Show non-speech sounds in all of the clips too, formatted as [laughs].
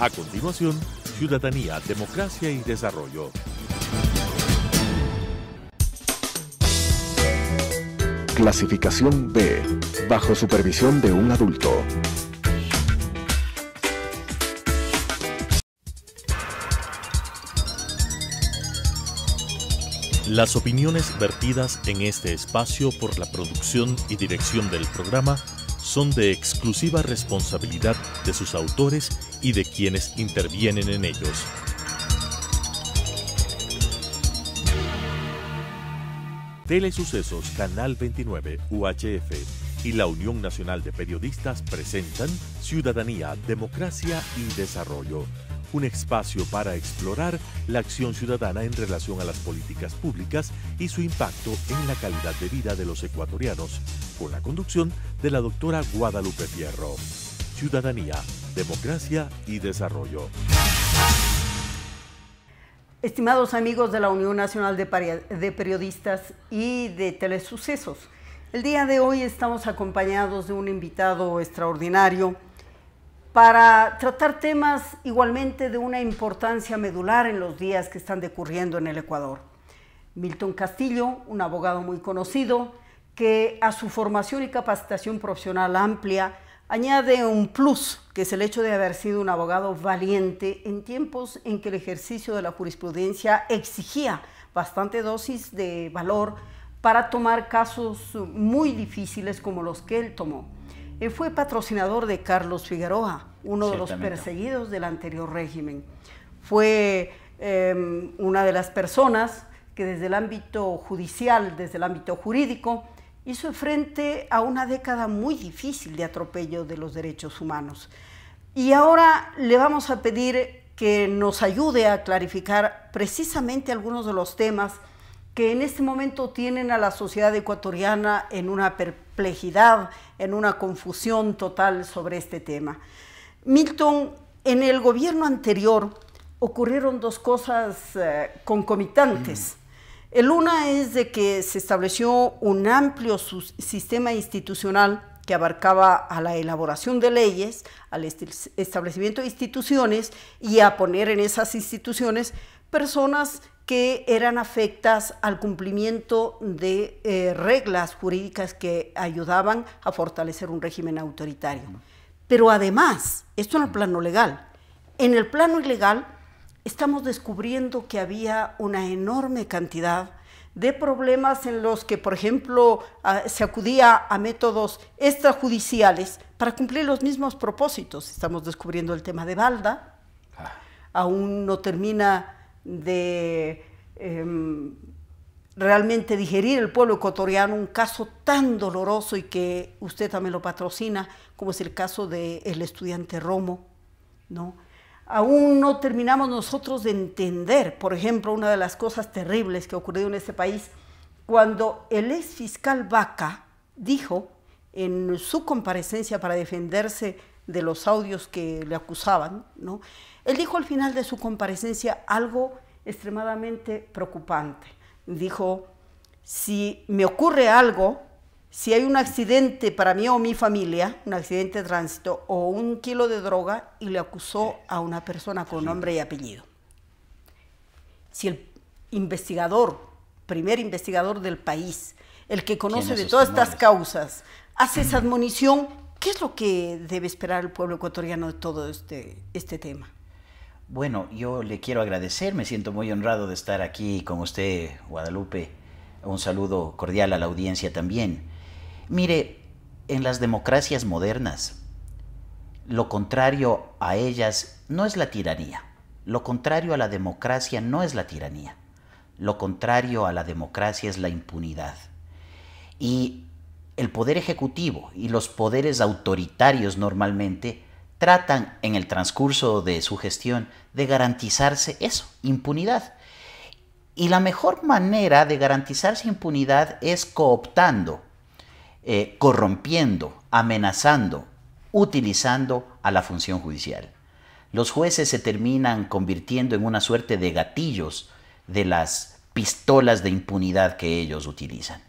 A continuación, Ciudadanía, Democracia y Desarrollo. Clasificación B, bajo supervisión de un adulto. Las opiniones vertidas en este espacio por la producción y dirección del programa son de exclusiva responsabilidad de sus autores y de quienes intervienen en ellos. Telesucesos, Canal 29, UHF y la Unión Nacional de Periodistas presentan Ciudadanía, Democracia y Desarrollo, un espacio para explorar la acción ciudadana en relación a las políticas públicas y su impacto en la calidad de vida de los ecuatorianos, con la conducción de la doctora Guadalupe Fierro. Ciudadanía, democracia y desarrollo. Estimados amigos de la Unión Nacional de, Periodistas y de Telesucesos, el día de hoy estamos acompañados de un invitado extraordinario para tratar temas igualmente de una importancia medular en los días que están decurriendo en el Ecuador. Milton Castillo, un abogado muy conocido, que a su formación y capacitación profesional amplia añade un plus, que es el hecho de haber sido un abogado valiente en tiempos en que el ejercicio de la jurisprudencia exigía bastante dosis de valor para tomar casos muy difíciles como los que él tomó. Él fue patrocinador de Carlos Figueroa, uno de los perseguidos del anterior régimen. Fue em, una de las personas que desde el ámbito judicial, desde el ámbito jurídico, hizo frente a una década muy difícil de atropello de los derechos humanos. Y ahora le vamos a pedir que nos ayude a clarificar precisamente algunos de los temas que en este momento tienen a la sociedad ecuatoriana en una perplejidad, en una confusión total sobre este tema. Milton, en el gobierno anterior ocurrieron dos cosas eh, concomitantes. El una es de que se estableció un amplio sistema institucional que abarcaba a la elaboración de leyes, al establecimiento de instituciones y a poner en esas instituciones personas que eran afectas al cumplimiento de eh, reglas jurídicas que ayudaban a fortalecer un régimen autoritario. Pero además, esto en el plano legal, en el plano ilegal estamos descubriendo que había una enorme cantidad de problemas en los que, por ejemplo, ah, se acudía a métodos extrajudiciales para cumplir los mismos propósitos. Estamos descubriendo el tema de Balda, ah. aún no termina de em, realmente digerir el pueblo ecuatoriano un caso tan doloroso y que usted también lo patrocina, como es el caso del estudiante Romo, ¿no? aún no terminamos nosotros de entender, por ejemplo, una de las cosas terribles que ocurrió en este país, cuando el ex fiscal Vaca dijo en su comparecencia para defenderse de los audios que le acusaban, ¿no? él dijo al final de su comparecencia algo extremadamente preocupante. Dijo, si me ocurre algo, si hay un accidente para mí o mi familia, un accidente de tránsito o un kilo de droga y le acusó a una persona con nombre y apellido. Si el investigador, primer investigador del país, el que conoce de todas estas causas, hace esa [clears throat] admonición, ¿qué es lo que debe esperar el pueblo ecuatoriano de todo este, este tema? Bueno, yo le quiero agradecer, me siento muy honrado de estar aquí con usted, Guadalupe. Un saludo cordial a la audiencia también. Mire, en las democracias modernas, lo contrario a ellas no es la tiranía. Lo contrario a la democracia no es la tiranía. Lo contrario a la democracia es la impunidad. Y el poder ejecutivo y los poderes autoritarios normalmente tratan en el transcurso de su gestión de garantizarse eso, impunidad. Y la mejor manera de garantizarse impunidad es cooptando eh, corrompiendo, amenazando, utilizando a la función judicial. Los jueces se terminan convirtiendo en una suerte de gatillos de las pistolas de impunidad que ellos utilizan.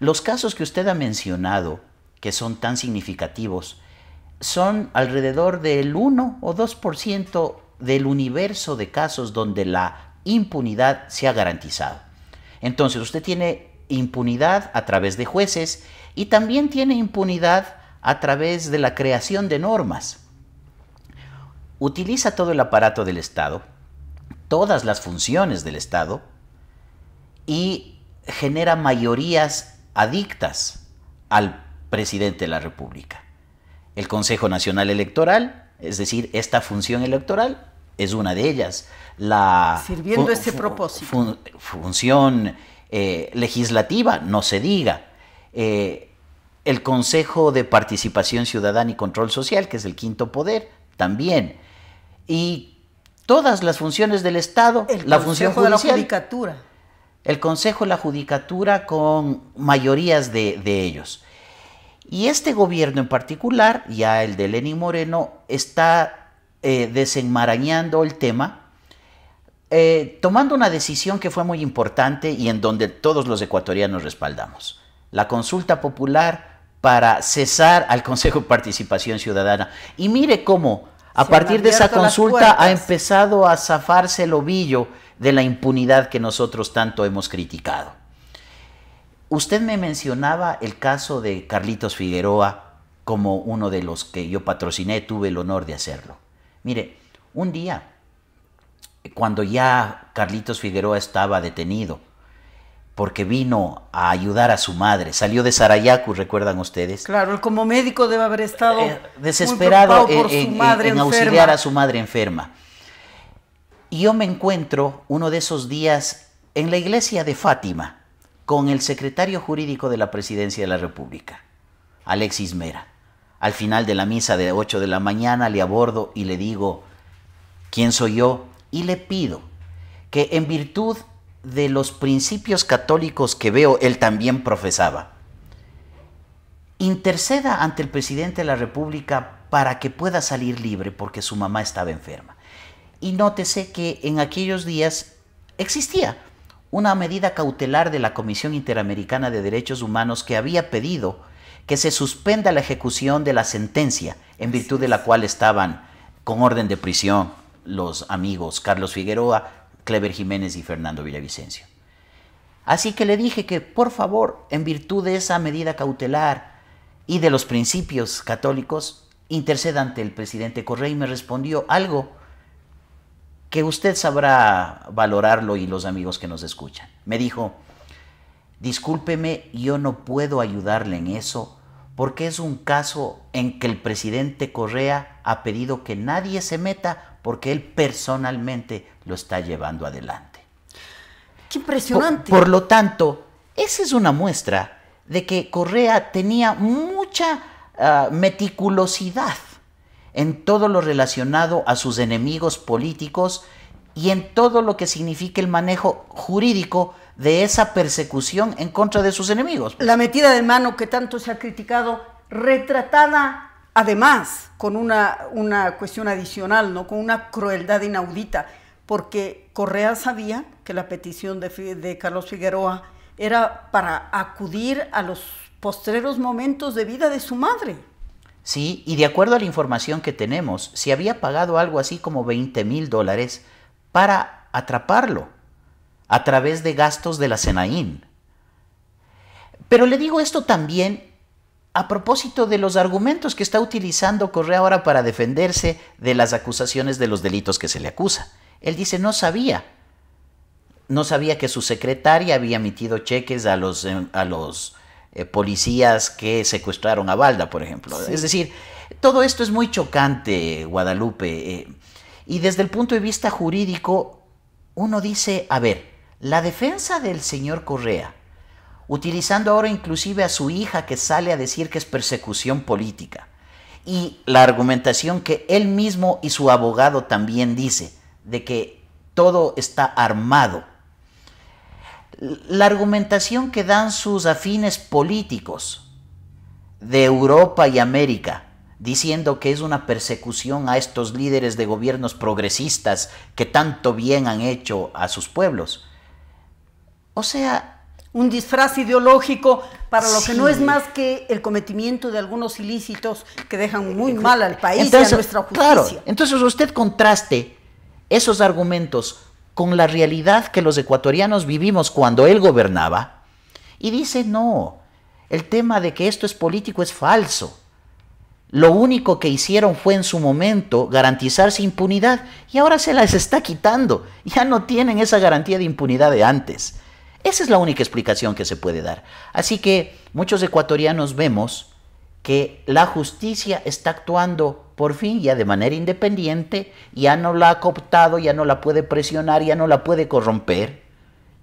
Los casos que usted ha mencionado, que son tan significativos, son alrededor del 1 o 2% del universo de casos donde la impunidad se ha garantizado. Entonces usted tiene impunidad a través de jueces y también tiene impunidad a través de la creación de normas. Utiliza todo el aparato del Estado, todas las funciones del Estado y genera mayorías adictas al presidente de la República. El Consejo Nacional Electoral, es decir, esta función electoral, es una de ellas. La Sirviendo ese propósito. función eh, legislativa, no se diga eh, el Consejo de Participación Ciudadana y Control Social, que es el quinto poder, también. Y todas las funciones del Estado, el la Consejo función de la Judicatura. El Consejo de la Judicatura con mayorías de, ellos. Y este gobierno en particular, ya el de Lenín Moreno, está eh, desenmarañando el tema, eh, tomando una decisión que fue muy importante y en donde todos los ecuatorianos respaldamos la consulta popular para cesar al Consejo de Participación Ciudadana. Y mire cómo, a partir de esa consulta, ha empezado a zafarse el ovillo de la impunidad que nosotros tanto hemos criticado. Usted me mencionaba el caso de Carlitos Figueroa como uno de los que yo patrociné, tuve el honor de hacerlo. Mire, un día, cuando ya Carlitos Figueroa estaba detenido, porque vino a ayudar a su madre. Salió de Sarayacu, recuerdan ustedes. Claro, como médico debe haber estado eh, desesperado en, en auxiliar a su madre enferma. Y yo me encuentro uno de esos días en la iglesia de Fátima con el secretario jurídico de la Presidencia de la República, Alexis Mera. Al final de la misa de 8 de la mañana le abordo y le digo, ¿quién soy yo? Y le pido que en virtud de los principios católicos que veo, él también profesaba. Interceda ante el presidente de la República para que pueda salir libre porque su mamá estaba enferma. Y nótese que en aquellos días existía una medida cautelar de la Comisión Interamericana de Derechos Humanos que había pedido que se suspenda la ejecución de la sentencia en virtud de la cual estaban con orden de prisión los amigos Carlos Figueroa, Clever Jiménez y Fernando Villavicencio. Así que le dije que, por favor, en virtud de esa medida cautelar y de los principios católicos, interceda ante el presidente Correa y me respondió algo que usted sabrá valorarlo y los amigos que nos escuchan. Me dijo, discúlpeme, yo no puedo ayudarle en eso porque es un caso en que el presidente Correa ha pedido que nadie se meta porque él personalmente lo está llevando adelante. ¡Qué impresionante! Por, lo tanto, esa es una muestra de que Correa tenía mucha ah, meticulosidad en todo lo relacionado a sus enemigos políticos y en todo lo que significa el manejo jurídico de esa persecución en contra de sus enemigos. La metida de mano que tanto se ha criticado, retratada además con una, una cuestión adicional, ¿no? con una crueldad inaudita, porque Correa sabía que la petición de, de Carlos Figueroa era para acudir a los postreros momentos de vida de su madre. Sí, y de acuerdo a la información que tenemos, se había pagado algo así como 20 mil dólares para atraparlo a través de gastos de la Senaín. Pero le digo esto también a propósito de los argumentos que está utilizando Correa ahora para defenderse de las acusaciones de los delitos que se le acusa. Él dice, no sabía. No sabía que su secretaria había emitido cheques a los, eh, a los eh, policías que secuestraron a Balda, por ejemplo. Es decir, todo esto es muy chocante, Guadalupe. Eh, y desde el punto de vista jurídico, uno dice, a ver, la defensa del señor Correa, utilizando ahora inclusive a su hija que sale a decir que es persecución política, y la argumentación que él mismo y su abogado también dice, de que todo está armado. La argumentación que dan sus afines políticos de Europa y América, diciendo que es una persecución a estos líderes de gobiernos progresistas que tanto bien han hecho a sus pueblos. O sea, un disfraz ideológico para lo que no es más que el cometimiento de algunos ilícitos que dejan muy eh, mal al país entonces, a nuestra justicia. entonces usted contraste esos argumentos con la realidad que los ecuatorianos vivimos cuando él gobernaba y dice, no, el tema de que esto es político es falso. Lo único que hicieron fue en su momento garantizarse impunidad y ahora se las está quitando. Ya no tienen esa garantía de impunidad de antes. Esa es la única explicación que se puede dar. Así que muchos ecuatorianos vemos que la justicia está actuando por fin ya de manera independiente, ya no la ha cooptado, ya no la puede presionar, ya no la puede corromper,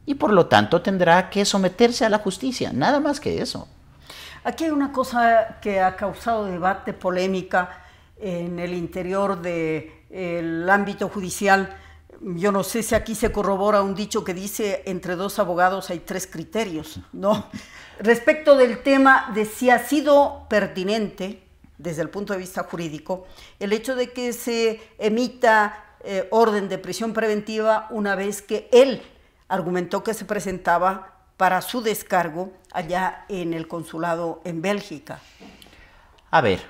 y por lo tanto tendrá que someterse a la justicia, nada más que eso. Aquí hay una cosa que ha causado debate, polémica en el interior del de, eh, ámbito judicial, yo no sé si aquí se corrobora un dicho que dice entre dos abogados hay tres criterios, ¿no? [laughs] Respecto del tema de si ha sido pertinente desde el punto de vista jurídico el hecho de que se emita eh, orden de prisión preventiva una vez que él argumentó que se presentaba para su descargo allá en el consulado en Bélgica. A ver,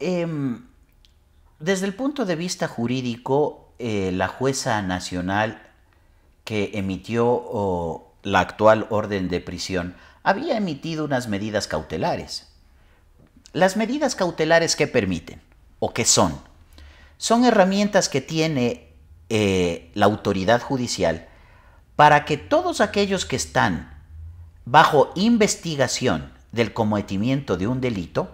em, desde el punto de vista jurídico, eh, la jueza nacional que emitió la actual orden de prisión había emitido unas medidas cautelares. Las medidas cautelares que permiten o que son, son herramientas que tiene eh, la autoridad judicial para que todos aquellos que están bajo investigación del cometimiento de un delito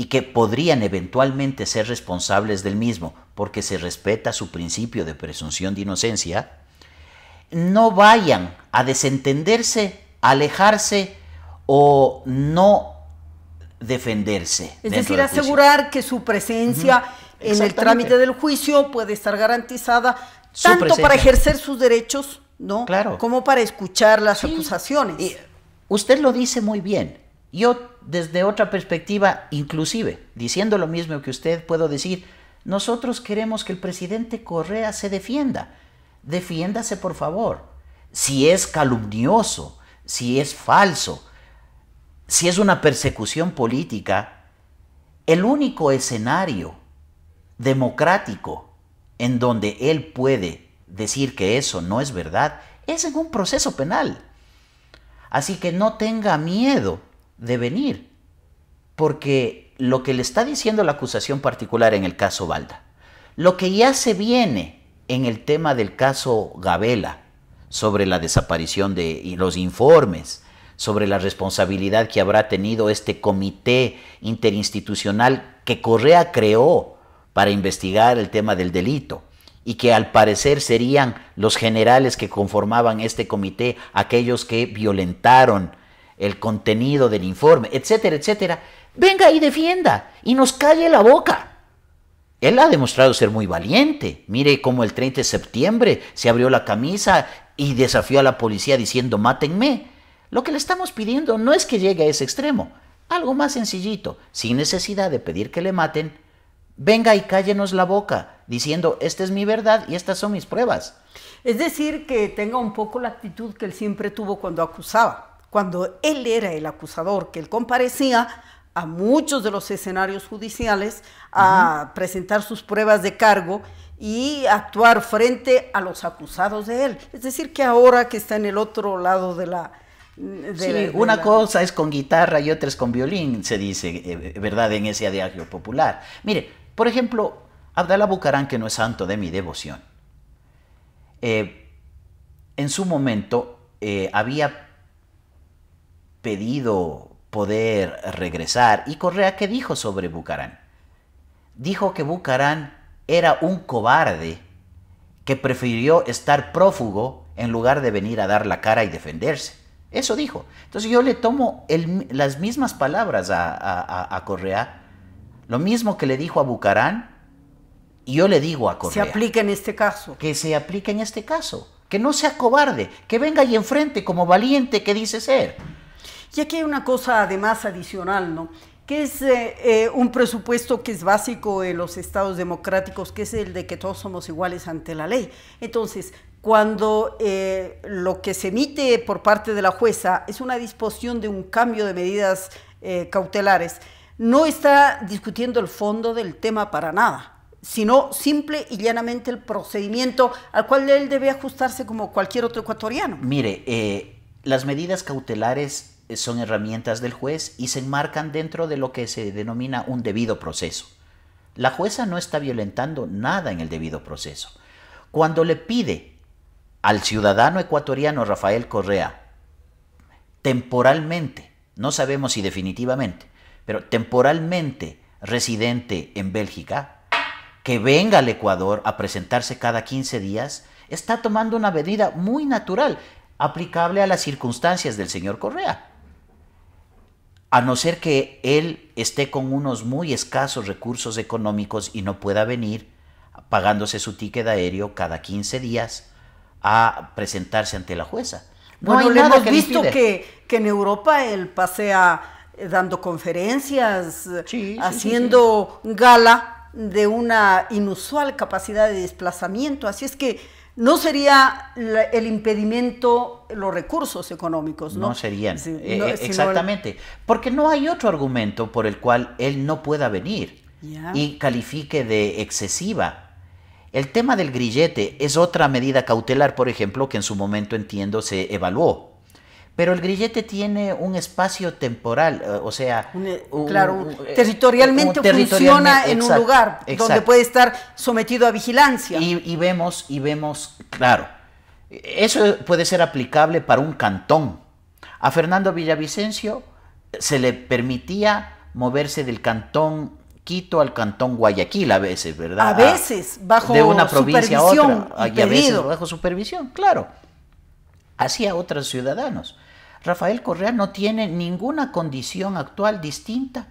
y que podrían eventualmente ser responsables del mismo, porque se respeta su principio de presunción de inocencia, no vayan a desentenderse, alejarse o no defenderse. Es decir, asegurar que su presencia en el trámite del juicio puede estar garantizada tanto para ejercer sus derechos, ¿no? Como para escuchar las acusaciones. usted lo dice muy bien. Yo desde otra perspectiva, inclusive, diciendo lo mismo que usted, puedo decir, nosotros queremos que el presidente Correa se defienda. Defiéndase, por favor. Si es calumnioso, si es falso, si es una persecución política, el único escenario democrático en donde él puede decir que eso no es verdad es en un proceso penal. Así que no tenga miedo de venir. Porque lo que le está diciendo la acusación particular en el caso Valda, lo que ya se viene en el tema del caso Gabela sobre la desaparición de los informes, sobre la responsabilidad que habrá tenido este comité interinstitucional que Correa creó para investigar el tema del delito y que al parecer serían los generales que conformaban este comité aquellos que violentaron el contenido del informe, etcétera, etcétera, venga y defienda y nos calle la boca. Él ha demostrado ser muy valiente. Mire cómo el 30 de septiembre se abrió la camisa y desafió a la policía diciendo mátenme. Lo que le estamos pidiendo no es que llegue a ese extremo, algo más sencillito, sin necesidad de pedir que le maten. Venga y cállenos la boca diciendo, esta es mi verdad y estas son mis pruebas. Es decir, que tenga un poco la actitud que él siempre tuvo cuando acusaba cuando él era el acusador, que él comparecía a muchos de los escenarios judiciales a presentar sus pruebas de cargo y actuar frente a los acusados de él. Es decir, que ahora que está en el otro lado de la... una cosa es con guitarra y otra es con violín, se dice, eh, ¿verdad? En ese adagio popular. Mire, por ejemplo, Abdalá Bucarán, que no es santo de mi devoción, eh, en su momento eh, había pedido poder regresar. ¿Y Correa qué dijo sobre Bucarán? Dijo que Bucarán era un cobarde que prefirió estar prófugo en lugar de venir a dar la cara y defenderse. Eso dijo. Entonces yo le tomo las mismas palabras a, Correa, lo mismo que le dijo a Bucarán, y yo le digo a Correa. Se aplica en este caso. Que se aplique en este caso. Que no sea cobarde, que venga y enfrente como valiente que dice ser. Y aquí hay una cosa además adicional, ¿no? que es eh, eh, un presupuesto que es básico en los estados democráticos, que es el de que todos somos iguales ante la ley. Entonces, cuando eh, lo que se emite por parte de la jueza es una disposición de un cambio de medidas cautelares, no está discutiendo el fondo del tema para nada, sino simple y llanamente el procedimiento al cual él debe ajustarse como cualquier otro ecuatoriano. Mire, las medidas cautelares eh, son herramientas del juez y se enmarcan dentro de lo que se denomina un debido proceso. La jueza no está violentando nada en el debido proceso. Cuando le pide al ciudadano ecuatoriano Rafael Correa, temporalmente, no sabemos si definitivamente, pero temporalmente residente en Bélgica, que venga al Ecuador a presentarse cada 15 días, está tomando una medida muy natural, aplicable a las circunstancias del señor Correa a no ser que él esté con unos muy escasos recursos económicos y no pueda venir pagándose su ticket aéreo cada 15 días a presentarse ante la jueza. Bueno, hemos visto que, en Europa él pasea eh, dando conferencias, haciendo gala de una inusual capacidad de desplazamiento. Así es que no sería el impedimento los recursos económicos. No, no serían. Eh, eh, exactamente. Porque no hay otro argumento por el cual él no pueda venir y califique de excesiva. El tema del grillete es otra medida cautelar, por ejemplo, que en su momento entiendo se evaluó. Pero el grillete tiene un espacio temporal, eh, o sea, eh, claro, eh, territorialmente, funciona en un lugar donde puede estar sometido a vigilancia. Y, vemos, y vemos, claro, eso puede ser aplicable para un cantón. A Fernando Villavicencio se le permitía moverse del cantón Quito al cantón Guayaquil a veces, ¿verdad? A veces, ah, bajo de una provincia a otra, a veces bajo supervisión, claro así a otros ciudadanos. Rafael Correa no tiene ninguna condición actual distinta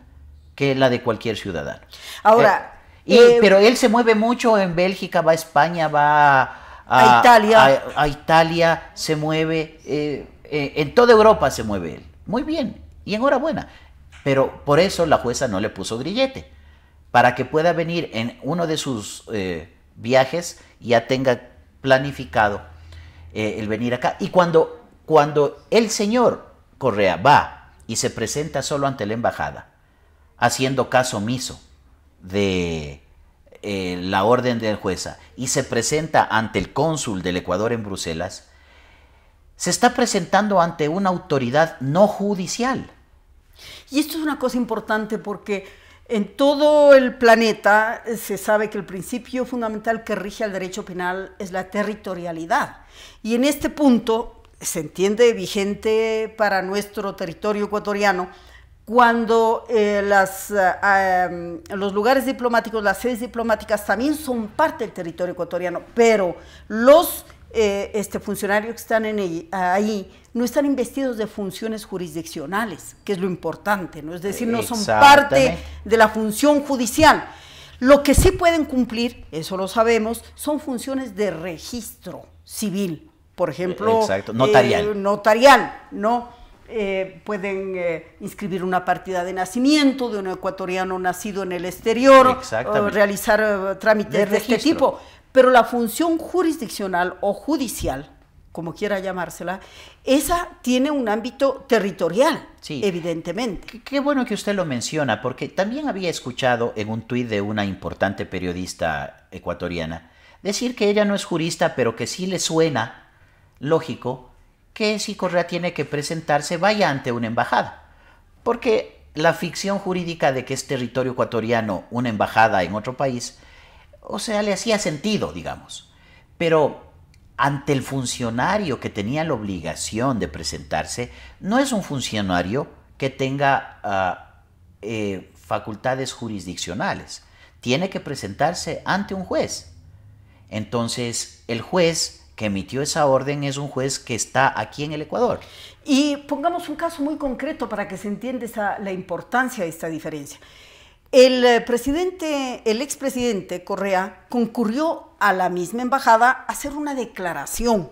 que la de cualquier ciudadano. Ahora... Eh, eh, pero él se mueve mucho en Bélgica, va a España, va a, Italia. A, Italia, se mueve, eh, en toda Europa se mueve él. Muy bien, y enhorabuena. Pero por eso la jueza no le puso grillete, para que pueda venir en uno de sus viajes y ya tenga planificado eh, el venir acá. Y cuando, cuando el señor Correa va y se presenta solo ante la embajada, haciendo caso omiso de eh, la orden del jueza, y se presenta ante el cónsul del Ecuador en Bruselas, se está presentando ante una autoridad no judicial. Y esto es una cosa importante porque en todo el planeta eh, se sabe que el principio fundamental que rige al derecho penal es la territorialidad. Y en este punto se entiende vigente para nuestro territorio ecuatoriano cuando eh, eh, los lugares diplomáticos, las sedes diplomáticas también son parte del territorio ecuatoriano, pero los eh, este, funcionarios que están ahí no están investidos de funciones jurisdiccionales, que es lo importante, ¿no? Es decir, no son parte de la función judicial. Lo que sí pueden cumplir, eso lo sabemos, son funciones de registro civil, por ejemplo, eh, notarial. ¿no? Eh, pueden inscribir una partida de nacimiento de un ecuatoriano nacido en el exterior, realizar trámites de este tipo. Pero la función jurisdiccional o judicial, como quiera llamársela, esa tiene un ámbito territorial, sí. evidentemente. Qué, qué, bueno que usted lo menciona, porque también había escuchado en un tuit de una importante periodista ecuatoriana decir que ella no es jurista, pero que sí le suena lógico que si Correa tiene que presentarse vaya ante una embajada. Porque la ficción jurídica de que es territorio ecuatoriano una embajada en otro país o sea, le hacía sentido, digamos. Pero ante el funcionario que tenía la obligación de presentarse, no es un funcionario que tenga ah, eh, facultades jurisdiccionales. Tiene que presentarse ante un juez. Entonces, el juez que emitió esa orden es un juez que está aquí en el Ecuador. Y pongamos un caso muy concreto para que se entienda la importancia de esta diferencia. El eh, presidente, el expresidente Correa concurrió a la misma embajada a hacer una declaración,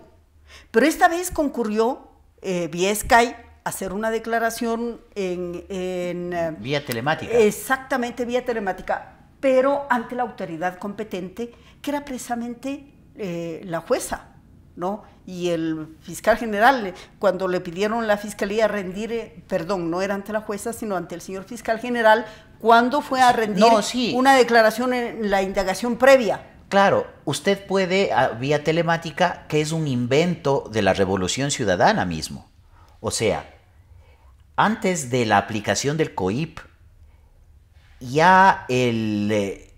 pero esta vez concurrió eh, vía Sky, a hacer una declaración en, eh, Vía telemática. Exactamente, vía telemática, pero ante la autoridad competente, que era precisamente la jueza, ¿no? Y el fiscal general, cuando le pidieron la fiscalía rendir, perdón, no era ante la jueza, sino ante el señor fiscal general, cuándo fue a rendir una declaración en la indagación previa. Claro, usted puede, ah, vía telemática, que es un invento de la revolución ciudadana mismo. O sea, antes de la aplicación del COIP, ya el eh,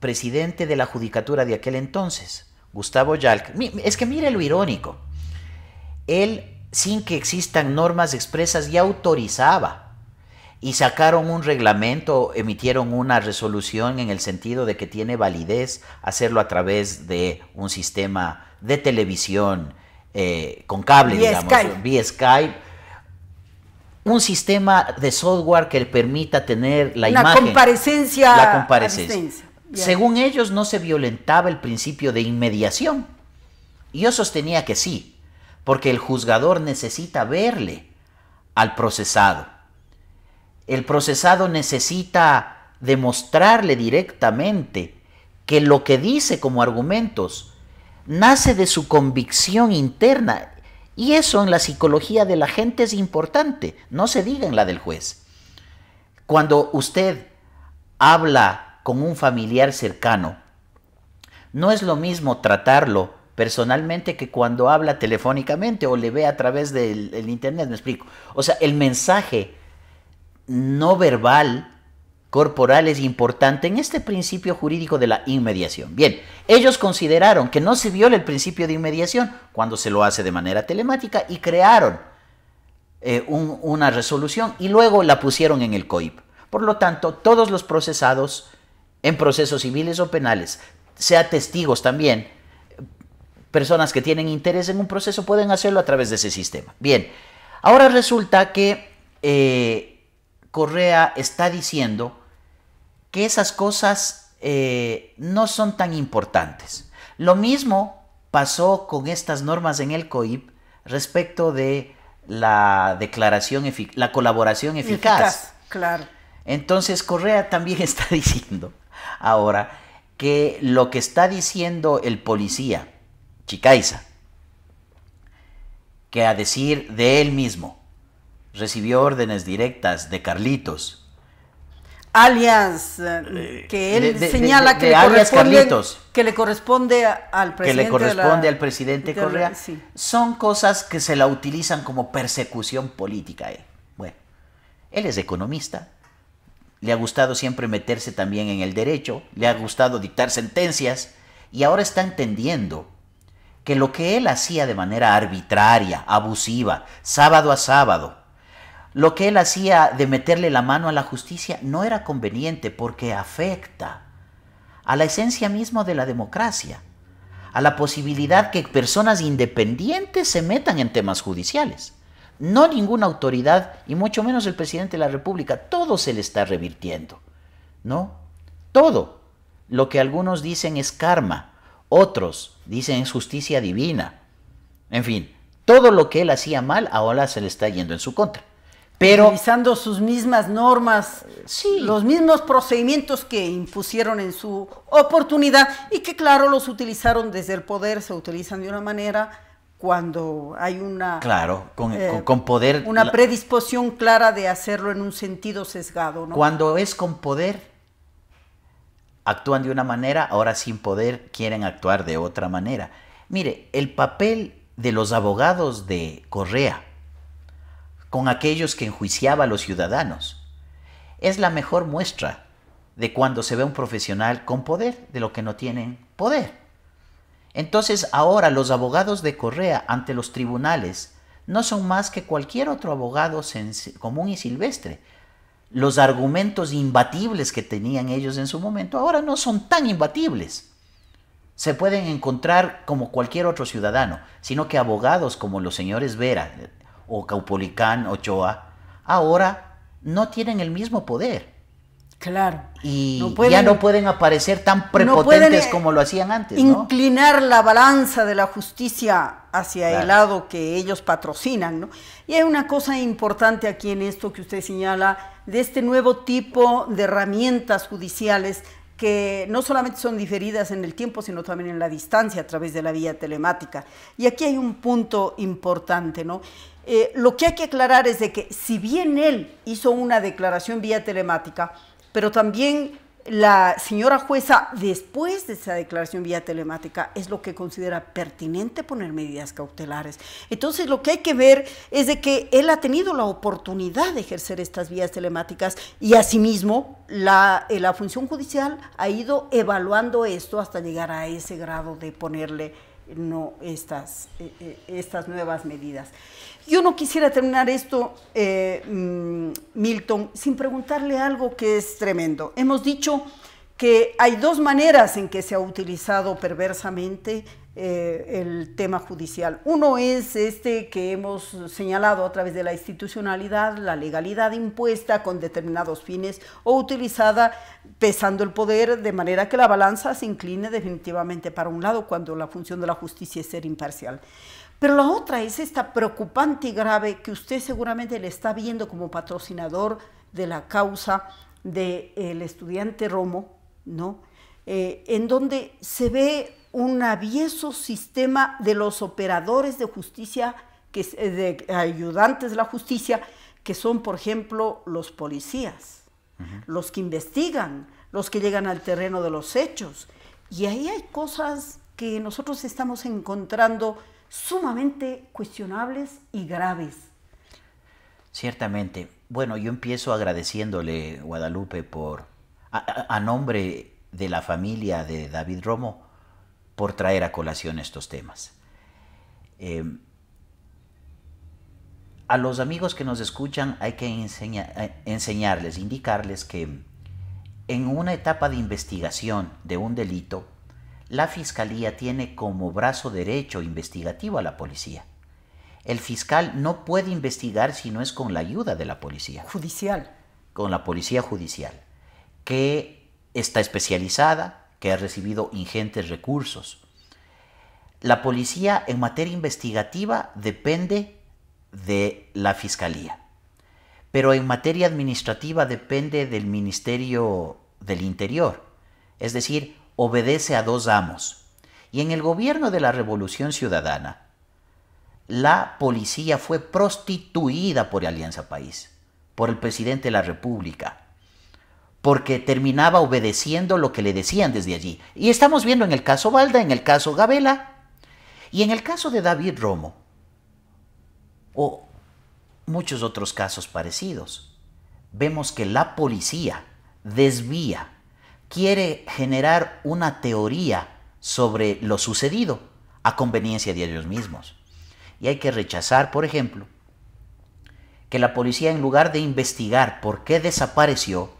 presidente de la judicatura de aquel entonces, Gustavo Yalc, es que mire lo irónico, él, sin que existan normas expresas, ya autorizaba y sacaron un reglamento, emitieron una resolución en el sentido de que tiene validez hacerlo a través de un sistema de televisión eh, con cable, digamos, Skype. Skype. Un sistema de software que le permita tener la, imagen. Comparecencia la comparecencia. Según ellos, no se violentaba el principio de inmediación. yo sostenía que sí, porque el juzgador necesita verle al procesado el procesado necesita demostrarle directamente que lo que dice como argumentos nace de su convicción interna. Y eso en la psicología de la gente es importante, no se diga en la del juez. Cuando usted habla con un familiar cercano, no es lo mismo tratarlo personalmente que cuando habla telefónicamente o le ve a través del Internet, me explico. O sea, el mensaje no verbal corporal es importante en este principio jurídico de la inmediación. Bien, ellos consideraron que no se viola el principio de inmediación cuando se lo hace de manera telemática y crearon eh, una resolución y luego la pusieron en el COIP. Por lo tanto, todos los procesados en procesos civiles o penales, sea testigos también, personas que tienen interés en un proceso pueden hacerlo a través de ese sistema. Bien, ahora resulta que... Eh, Correa está diciendo que esas cosas eh, no son tan importantes. Lo mismo pasó con estas normas en el COIP respecto de la declaración, la colaboración eficaz. Claro. Entonces Correa también [laughs] está diciendo ahora que lo que está diciendo el policía, Chicaiza, que a decir de él mismo, recibió órdenes directas de Carlitos. Alias eh, eh, que él señala que, le que le corresponde al presidente. Que le corresponde al presidente Correa. Son cosas que se la utilizan como persecución política. Eh. Bueno, él es economista, le ha gustado siempre meterse también en el derecho, le ha gustado dictar sentencias y ahora está entendiendo que lo que él hacía de manera arbitraria, abusiva, sábado a sábado, lo que él hacía de meterle la mano a la justicia no era conveniente porque afecta a la esencia misma de la democracia, a la posibilidad que personas independientes se metan en temas judiciales. No ninguna autoridad y mucho menos el presidente de la República, todo se le está revirtiendo. ¿No? Todo. Lo que algunos dicen es karma, otros dicen es justicia divina. En fin, todo lo que él hacía mal ahora se le está yendo en su contra pero utilizando sus mismas normas, los mismos procedimientos que impusieron en su oportunidad y que claro los utilizaron desde el poder, se utilizan de una manera cuando hay una claro con, eh, poder una predisposición clara de hacerlo en un sentido sesgado cuando es con poder actúan de una manera ahora sin poder quieren actuar de otra manera mire el papel de los abogados de Correa con aquellos que enjuiciaba a los ciudadanos. Es la mejor muestra de cuando se ve un profesional con poder, de lo que no tienen poder. Entonces ahora los abogados de Correa ante los tribunales no son más que cualquier otro abogado común y silvestre. Los argumentos imbatibles que tenían ellos en su momento ahora no son tan imbatibles. Se pueden encontrar como cualquier otro ciudadano, sino que abogados como los señores Vera, o Caupolicán, Ochoa, ahora no tienen el mismo poder. Claro. Y ya no pueden aparecer tan prepotentes eh, como lo hacían antes. Inclinar la balanza de la justicia hacia el lado que ellos patrocinan. ¿no? Y hay una cosa importante aquí en esto que usted señala, de este nuevo tipo de herramientas judiciales que no solamente son diferidas en el tiempo, sino también en la distancia a través de la vía telemática. Y aquí hay un punto importante, ¿no? Eh, lo que hay que aclarar es de que si bien él hizo una declaración vía telemática, pero también la señora jueza, después de esa declaración vía telemática, es lo que considera pertinente poner medidas cautelares. Entonces, lo que hay que ver es de que él ha tenido la oportunidad de ejercer estas vías telemáticas y asimismo la, eh, función judicial ha ido evaluando esto hasta llegar a ese grado de ponerle no estas eh, nuevas medidas. Yo no quisiera terminar esto, eh, mm, Milton, sin preguntarle algo que es tremendo. Hemos dicho que hay dos maneras en que se ha utilizado perversamente eh, el tema judicial. Uno es este que hemos señalado a través de la institucionalidad, la legalidad impuesta con determinados fines o utilizada pesando el poder de manera que la balanza se incline definitivamente para un lado cuando la función de la justicia es ser imparcial. Pero la otra es esta preocupante y grave que usted seguramente le está viendo como patrocinador de la causa del estudiante Romo, ¿no? Eh, en donde se ve un avieso sistema de los operadores de justicia, que, eh, de ayudantes de la justicia, que son, por ejemplo, los policías, los que investigan, los que llegan al terreno de los hechos. Y ahí hay cosas que nosotros estamos encontrando sumamente cuestionables y graves. Ciertamente. Bueno, yo empiezo agradeciéndole, Guadalupe, por a, nombre de la familia de David Romo, por traer a colación estos temas. Em, a los amigos que nos escuchan hay que eh, enseñarles, indicarles que en una etapa de investigación de un delito, la Fiscalía tiene como brazo derecho investigativo a la policía. El fiscal no puede investigar si no es con la ayuda de la policía. Judicial. Con la policía judicial, que está especializada, que ha recibido ingentes recursos. La policía en materia investigativa depende de la fiscalía, pero en materia administrativa depende del Ministerio del Interior. Es decir, obedece a dos amos. Y en el gobierno de la Revolución Ciudadana, la policía fue prostituida por Alianza País, por el presidente de la República, porque terminaba obedeciendo lo que le decían desde allí. Y estamos viendo en el caso Valda, en el caso Gabela, y en el caso de David Romo, o muchos otros casos parecidos, vemos que la policía desvía quiere generar una teoría sobre lo sucedido a conveniencia de ellos mismos. Y hay que rechazar, por ejemplo, que la policía en lugar de investigar por qué desapareció,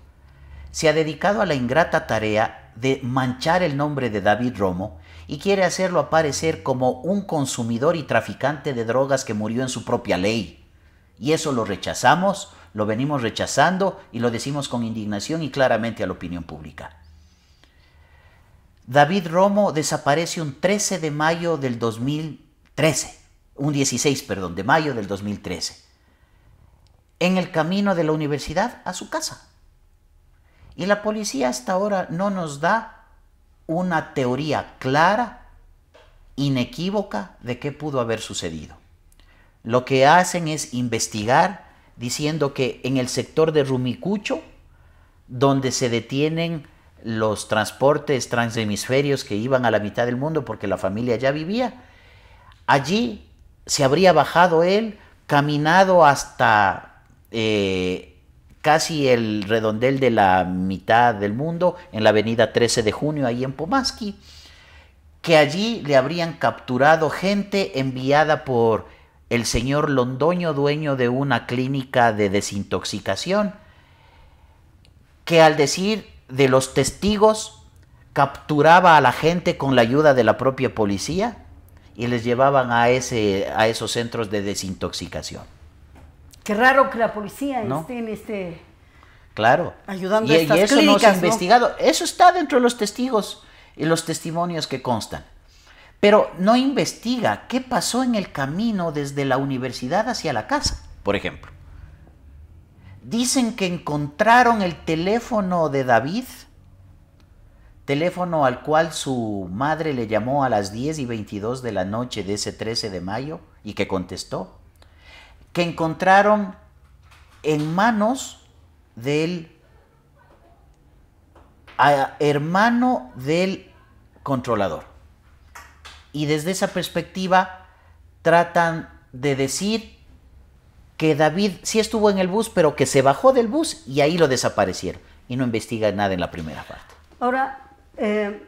se ha dedicado a la ingrata tarea de manchar el nombre de David Romo y quiere hacerlo aparecer como un consumidor y traficante de drogas que murió en su propia ley. Y eso lo rechazamos, lo venimos rechazando y lo decimos con indignación y claramente a la opinión pública. David Romo desaparece un 13 de mayo del 2013, un 16, perdón, de mayo del 2013, en el camino de la universidad a su casa. Y la policía hasta ahora no nos da una teoría clara, inequívoca, de qué pudo haber sucedido. Lo que hacen es investigar diciendo que en el sector de Rumicucho, donde se detienen los transportes transhemisferios que iban a la mitad del mundo porque la familia ya vivía. Allí se habría bajado él, caminado hasta eh, casi el redondel de la mitad del mundo, en la avenida 13 de junio, ahí en Pomaski, que allí le habrían capturado gente enviada por el señor Londoño, dueño de una clínica de desintoxicación, que al decir de los testigos, capturaba a la gente con la ayuda de la propia policía y les llevaban a, ese, a esos centros de desintoxicación. Qué raro que la policía esté en este... Claro. Ayudando y, a estas eso no se ha investigado. Eso está dentro de los testigos y los testimonios que constan. Pero no investiga qué pasó en el camino desde la universidad hacia la casa, por ejemplo. Dicen que encontraron el teléfono de David, teléfono al cual su madre le llamó a las 10 y 22 de la noche de ese 13 de mayo y que contestó, que encontraron en manos del hermano del controlador. Y desde esa perspectiva tratan de decir que David sí estuvo en el bus, pero que se bajó del bus y ahí lo desaparecieron. Y no investiga nada en la primera parte. Ahora, eh,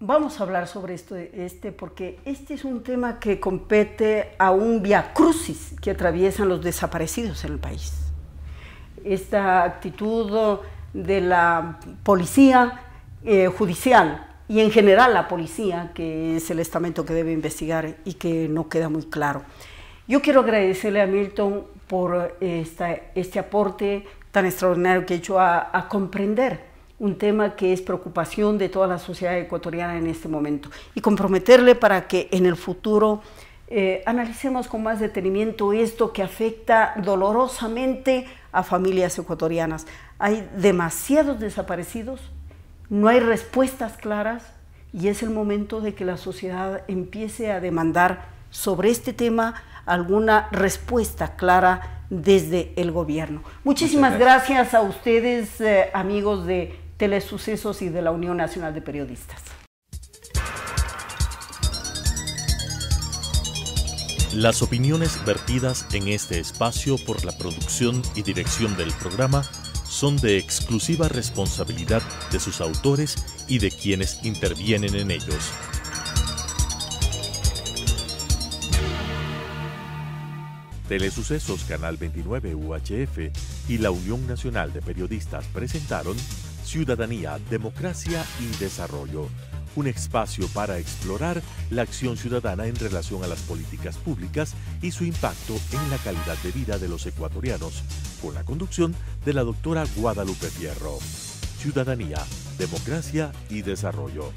vamos a hablar sobre esto, este, porque este es un tema que compete a un viacrucis... crucis que atraviesan los desaparecidos en el país. Esta actitud de la policía eh, judicial y en general la policía, que es el estamento que debe investigar y que no queda muy claro. Yo quiero agradecerle a Milton por eh, este aporte tan extraordinario que ha hecho a, comprender un tema que es preocupación de toda la sociedad ecuatoriana en este momento y comprometerle para que en el futuro eh, analicemos con más detenimiento esto que afecta dolorosamente a familias ecuatorianas. Hay demasiados desaparecidos, no hay respuestas claras y es el momento de que la sociedad empiece a demandar sobre este tema alguna respuesta clara desde el gobierno. Muchísimas gracias. a ustedes, eh, amigos de Telesucesos y de la Unión Nacional de Periodistas. Las opiniones vertidas en este espacio por la producción y dirección del programa son de exclusiva responsabilidad de sus autores y de quienes intervienen en ellos. Telesucesos Canal 29 UHF y la Unión Nacional de Periodistas presentaron Ciudadanía, Democracia y Desarrollo, un espacio para explorar la acción ciudadana en relación a las políticas públicas y su impacto en la calidad de vida de los ecuatorianos, con la conducción de la doctora Guadalupe Fierro. Ciudadanía, Democracia y Desarrollo.